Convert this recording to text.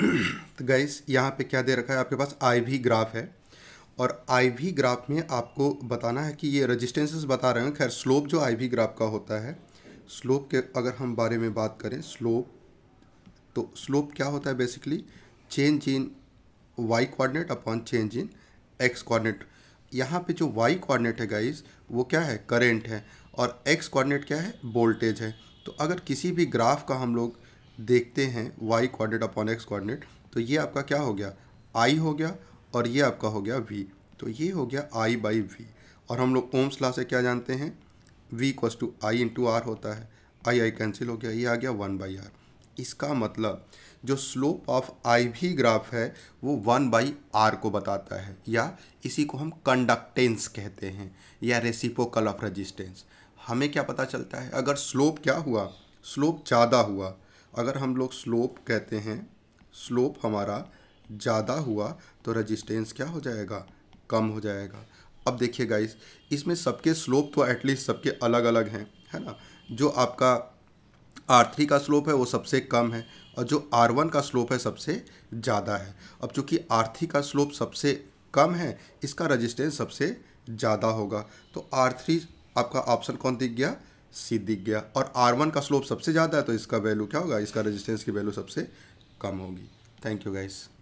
तो गाइस यहाँ पे क्या दे रखा है आपके पास आई वी ग्राफ है और आई वी ग्राफ में आपको बताना है कि ये रजिस्टेंसेस बता रहे हैं खैर स्लोप जो आई वी ग्राफ का होता है स्लोप के अगर हम बारे में बात करें स्लोप तो स्लोप क्या होता है basically change in Y coordinate upon change in X coordinate यहाँ पे जो वाई कोऑर्डिनेट है गाइस वो क्या है करेंट है और एक्स कोऑर्डिनेट क्या है वोल्टेज है तो अगर किसी भी ग्राफ का हम लोग देखते हैं Y coordinate upon X coordinate तो ये आपका क्या हो गया आई हो गया और ये आपका हो गया वी तो ये हो गया आई बाई वी और हम लोग ओम्स लॉ से क्या जानते हैं V equals to I into R होता है आई आई कैंसिल हो गया ये आ गया वन बाई आर इसका मतलब जो स्लोप ऑफ आई भी ग्राफ है वो वन बाई आर को बताता है या इसी को हम कंडक्टेंस कहते हैं या रेसिपोकल ऑफ रजिस्टेंस हमें क्या पता चलता है अगर स्लोप क्या हुआ स्लोप ज़्यादा हुआ अगर हम लोग स्लोप कहते हैं स्लोप हमारा ज़्यादा हुआ तो रजिस्टेंस क्या हो जाएगा कम हो जाएगा अब देखिए गाइस इसमें सबके स्लोप तो एटलीस्ट सबके अलग अलग हैं है ना जो आपका आर थ्री का स्लोप है वो सबसे कम है और जो आर वन का स्लोप है सबसे ज़्यादा है अब चूँकि आर थ्री का स्लोप सबसे कम है इसका रजिस्टेंस सबसे ज़्यादा होगा तो आर थ्री आपका ऑप्शन कौन दिख गया सी दिख गया और आर वन का स्लोप सबसे ज़्यादा है तो इसका वैल्यू क्या होगा इसका रेजिस्टेंस की वैल्यू सबसे कम होगी थैंक यू गाइज़